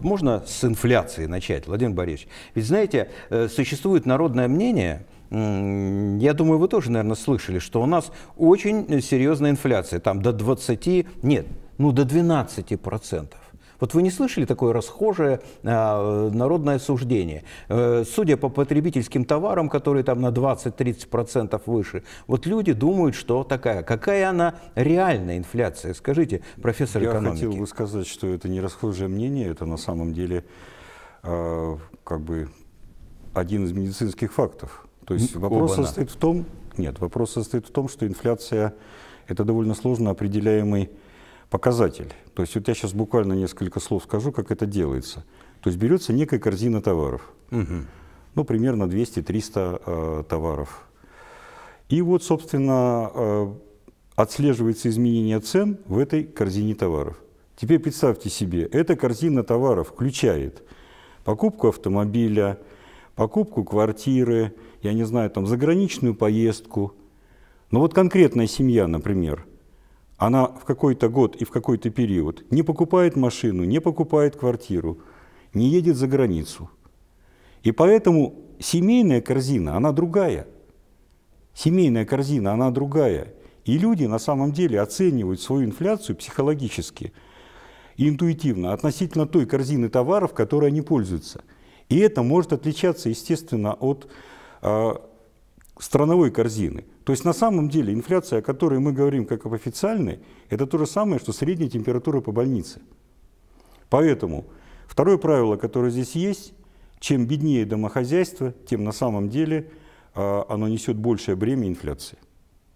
можно с инфляции начать, Владимир Борисович? Ведь, знаете, э, существует народное мнение, я думаю, вы тоже, наверное, слышали, что у нас очень серьезная инфляция, там до 20, нет, ну до 12 процентов. Вот вы не слышали такое расхожее э, народное суждение? Э, судя по потребительским товарам, которые там на 20-30% выше, вот люди думают, что такая. Какая она реальная инфляция? Скажите, профессор Я экономики. Я хотел бы сказать, что это не расхожее мнение, это на самом деле э, как бы один из медицинских фактов. То есть вопрос Оба состоит в том, нет, вопрос состоит в том, что инфляция это довольно сложно определяемый показатель. То есть вот я сейчас буквально несколько слов скажу, как это делается. То есть берется некая корзина товаров, угу. ну, примерно 200-300 э, товаров. И вот, собственно, э, отслеживается изменение цен в этой корзине товаров. Теперь представьте себе, эта корзина товаров включает покупку автомобиля, покупку квартиры, я не знаю, там, заграничную поездку. Но вот конкретная семья, например – она в какой-то год и в какой-то период не покупает машину, не покупает квартиру, не едет за границу. И поэтому семейная корзина, она другая. Семейная корзина, она другая. И люди на самом деле оценивают свою инфляцию психологически и интуитивно относительно той корзины товаров, которой они пользуются. И это может отличаться, естественно, от э, страновой корзины. То есть на самом деле инфляция, о которой мы говорим как об официальной, это то же самое, что средняя температура по больнице. Поэтому второе правило, которое здесь есть, чем беднее домохозяйство, тем на самом деле а, оно несет большее бремя инфляции.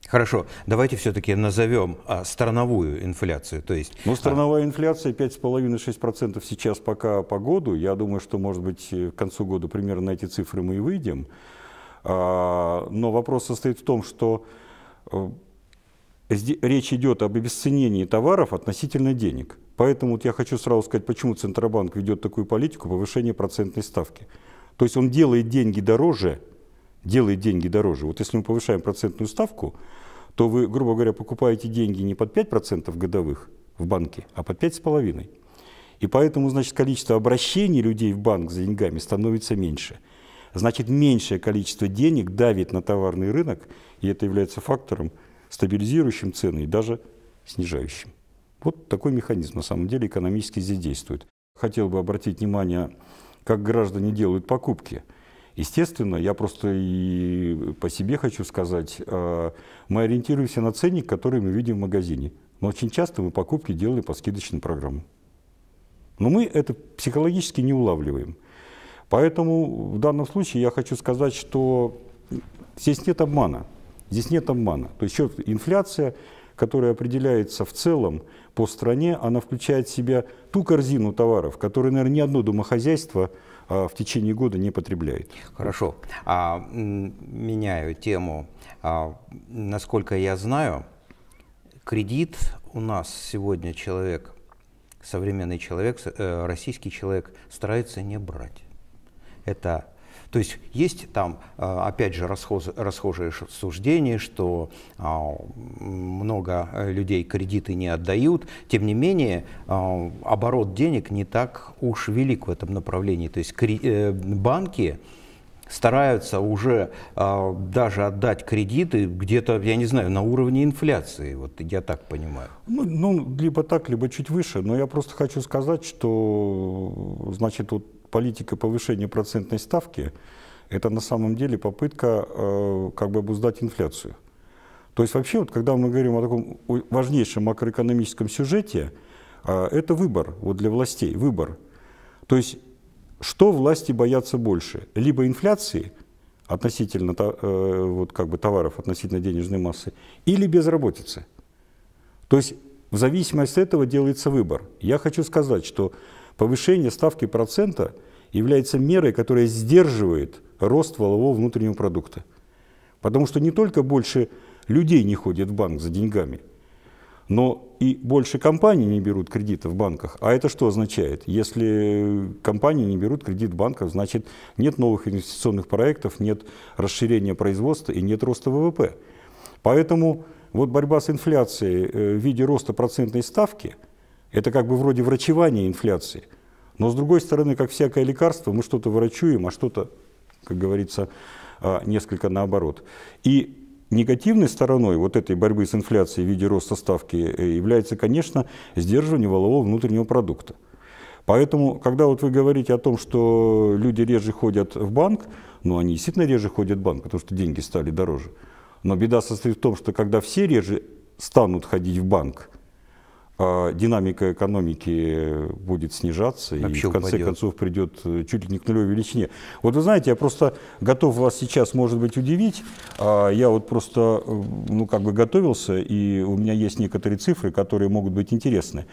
Хорошо, давайте все-таки назовем а, страновую инфляцию. То есть, ну, а страновая а... инфляция 5,5-6% сейчас пока по году. Я думаю, что, может быть, к концу года примерно на эти цифры мы и выйдем. А, но вопрос состоит в том, что э, речь идет об обесценении товаров относительно денег. Поэтому вот я хочу сразу сказать, почему Центробанк ведет такую политику повышения процентной ставки. То есть он делает деньги дороже, делает деньги дороже. Вот если мы повышаем процентную ставку, то вы, грубо говоря, покупаете деньги не под 5% годовых в банке, а под 5,5%. И поэтому, значит, количество обращений людей в банк за деньгами становится меньше – значит меньшее количество денег давит на товарный рынок, и это является фактором, стабилизирующим цены и даже снижающим. Вот такой механизм на самом деле экономически здесь действует. Хотел бы обратить внимание, как граждане делают покупки. Естественно, я просто и по себе хочу сказать, а, мы ориентируемся на ценник, который мы видим в магазине. Но очень часто мы покупки делали по скидочным программам. Но мы это психологически не улавливаем. Поэтому в данном случае я хочу сказать, что здесь нет обмана. Здесь нет обмана. То есть инфляция, которая определяется в целом по стране, она включает в себя ту корзину товаров, которые, наверное, ни одно домохозяйство а, в течение года не потребляет. Хорошо. А, меняю тему. А, насколько я знаю, кредит у нас сегодня человек, современный человек, э, российский человек старается не брать. Это то есть есть там, а, опять же, расхоз, расхожее суждение, что а, много э, людей кредиты не отдают. Тем не менее, а, оборот денег не так уж велик в этом направлении. То есть э, банки стараются уже даже отдать кредиты где-то, я не знаю, на уровне инфляции, вот я так понимаю. Ну, ну, либо так, либо чуть выше, но я просто хочу сказать, что, значит, вот политика повышения процентной ставки – это на самом деле попытка э, как бы обуздать инфляцию. То есть вообще, вот, когда мы говорим о таком важнейшем макроэкономическом сюжете, э, это выбор вот для властей, выбор. То есть что власти боятся больше? Либо инфляции относительно э, вот, как бы товаров, относительно денежной массы, или безработицы. То есть в зависимости от этого делается выбор. Я хочу сказать, что Повышение ставки процента является мерой, которая сдерживает рост валового внутреннего продукта. Потому что не только больше людей не ходит в банк за деньгами, но и больше компаний не берут кредиты в банках. А это что означает? Если компании не берут кредит в банках, значит нет новых инвестиционных проектов, нет расширения производства и нет роста ВВП. Поэтому вот борьба с инфляцией э, в виде роста процентной ставки – это как бы вроде врачевание инфляции. Но с другой стороны, как всякое лекарство, мы что-то врачуем, а что-то, как говорится, а, несколько наоборот. И негативной стороной вот этой борьбы с инфляцией в виде роста ставки э, является, конечно, сдерживание валового внутреннего продукта. Поэтому, когда вот вы говорите о том, что люди реже ходят в банк, ну, они действительно реже ходят в банк, потому что деньги стали дороже. Но беда состоит в том, что когда все реже станут ходить в банк, а, динамика экономики будет снижаться Вообще и в конце упадет. концов придет э, чуть ли не к нулевой величине. Вот вы знаете, я просто готов вас сейчас, может быть, удивить. А, я вот просто, э, ну, как бы готовился, и у меня есть некоторые цифры, которые могут быть интересны.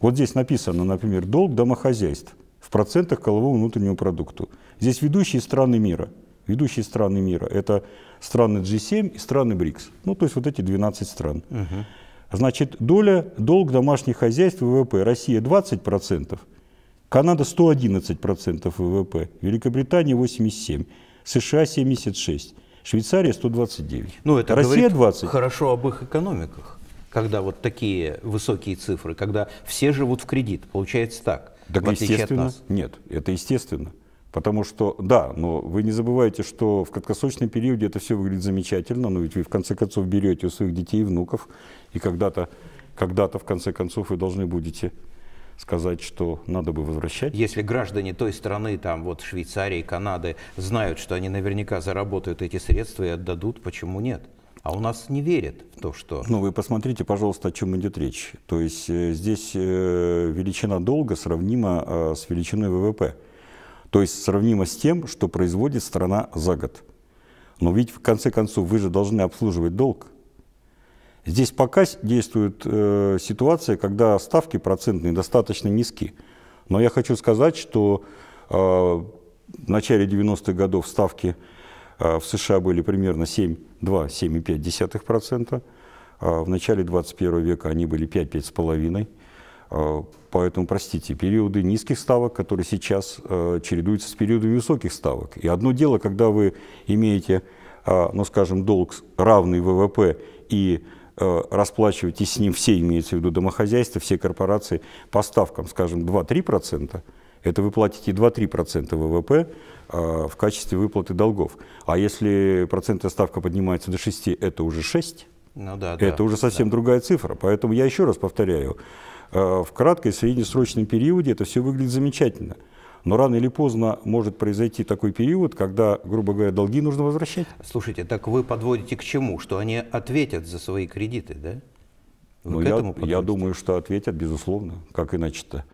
Вот здесь написано, например, долг домохозяйств в процентах колового внутреннего продукта. Здесь ведущие страны мира. Ведущие страны мира – это страны G7 и страны БРИКС. Ну, то есть вот эти 12 стран. Угу. Значит, доля долг домашних хозяйств ВВП Россия 20%, Канада 111% ВВП, Великобритания 87%, США 76%, Швейцария 129%. Ну, это Россия 20%. хорошо об их экономиках, когда вот такие высокие цифры, когда все живут в кредит. Получается так. Так, в естественно, от нас. нет, это естественно. Потому что, да, но вы не забывайте, что в краткосрочном периоде это все выглядит замечательно, но ну, ведь вы в конце концов берете у своих детей и внуков, и когда-то, когда-то в конце концов вы должны будете сказать, что надо бы возвращать. Если граждане той страны, там вот Швейцарии, Канады, знают, что они наверняка заработают эти средства и отдадут, почему нет? А у нас не верят в то, что... Ну, вы посмотрите, пожалуйста, о чем идет речь. То есть э, здесь э, величина долга сравнима э, с величиной ВВП. То есть сравнимо с тем, что производит страна за год. Но ведь в конце концов вы же должны обслуживать долг. Здесь пока действует э, ситуация, когда ставки процентные достаточно низки. Но я хочу сказать, что э, в начале 90-х годов ставки э, в США были примерно 7,2-7,5%. Э, а в начале 21 века они были 5-5,5%. Э, поэтому, простите, периоды низких ставок, которые сейчас э, чередуются с периодами высоких ставок. И одно дело, когда вы имеете, э, ну скажем, долг равный ВВП и расплачиваетесь с ним все, имеется в виду домохозяйства, все корпорации, по ставкам, скажем, 2-3%, это вы платите 2-3% ВВП в качестве выплаты долгов. А если процентная ставка поднимается до 6, это уже 6. Ну, да, это да, уже совсем да. другая цифра. Поэтому я еще раз повторяю, Э, в краткой среднесрочном периоде это все выглядит замечательно. Но рано или поздно может произойти такой период, когда, грубо говоря, долги нужно возвращать. Слушайте, так вы подводите к чему? Что они ответят за свои кредиты, да? Вы ну, я, я думаю, что ответят, безусловно. Как иначе-то?